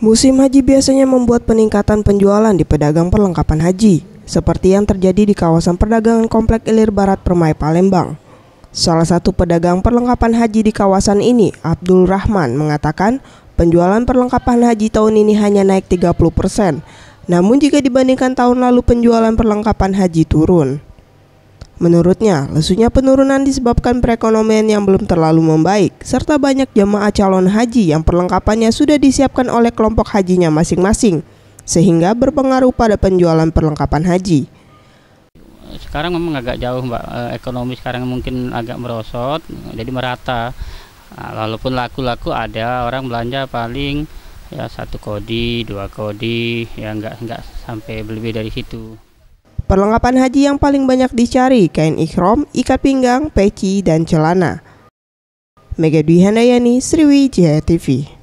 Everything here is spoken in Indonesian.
Musim haji biasanya membuat peningkatan penjualan di pedagang perlengkapan haji, seperti yang terjadi di kawasan perdagangan Komplek Ilir Barat Permai Palembang. Salah satu pedagang perlengkapan haji di kawasan ini, Abdul Rahman, mengatakan penjualan perlengkapan haji tahun ini hanya naik 30 persen. Namun jika dibandingkan tahun lalu penjualan perlengkapan haji turun. Menurutnya, lesunya penurunan disebabkan perekonomian yang belum terlalu membaik, serta banyak jemaah calon haji yang perlengkapannya sudah disiapkan oleh kelompok hajinya masing-masing, sehingga berpengaruh pada penjualan perlengkapan haji. Sekarang memang agak jauh, Mbak. Eh, ekonomi sekarang mungkin agak merosot, jadi merata. Ah, walaupun laku-laku ada orang belanja paling ya satu kodi, dua kodi, ya nggak nggak sampai lebih dari situ. Perlengkapan haji yang paling banyak dicari kain ikhram, ikat pinggang, peci, dan celana. Mega Dwi Handayani, Sriwijaya TV.